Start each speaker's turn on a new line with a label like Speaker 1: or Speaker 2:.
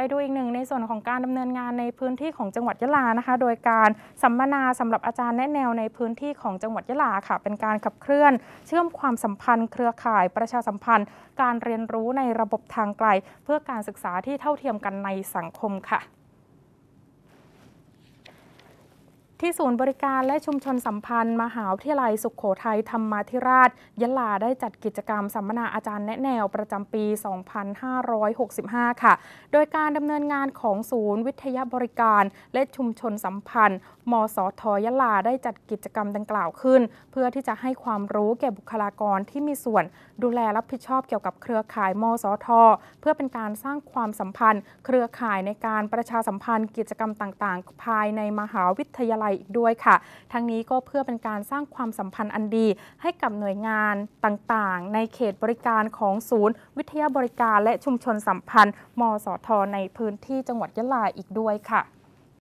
Speaker 1: ไปดูอีกหนึ่งในส่วนของการดำเนินงานในพื้นที่ของจังหวัดยะลานะคะ โดยการสัมมนาสำหรับอาจารย์แนะแนวในพื้นที่ของจังหวัดยะลาค่ะ เป็นการขับเคลื่อน เชื่อมความสัมพันธ์ เครือข่ายประชาสัมพันธ์ การเรียนรู้ในระบบทางไกล เพื่อการศึกษาที่เท่าเทียมกันในสังคมค่ะที่ศูนย์บริการและชุมชนสัมพันธ์ มหาวิทยาลัยสุขโขทัยธรรมธิราชยะลาได้จัดกิจกรรมสัมมนาอาจารย์แนะแนว ประจำปี 2565 ค่ะ โดยการดำเนินงานของศูนย์วิทยาบริการ และชุมชนสัมพันธ์ มสทยะลาได้จัดกิจกรรมดังกล่าวขึ้น เพื่อที่จะให้ความรู้แก่บุคลากรที่มีส่วน ดูแลรับผิดชอบเกี่ยวกับเครือข่ายมสทเพื่อเป็นการสร้างความสัมพันธ์ เครือข่ายในการประชาสัมพันธ์ กิจกรรมต่างๆ ภายในมหาวิทยาลัยอีกด้วยค่ะ ทั้งนี้ก็เพื่อเป็นการสร้างความสัมพันธ์อันดี ให้กับหน่วยงานต่าง ๆ ในเขตบริการของศูนย์ วิทยาบริการและชุมชนสัมพันธ์ มสท ในพื้นที่จังหวัดยะลาอีกด้วยค่ะ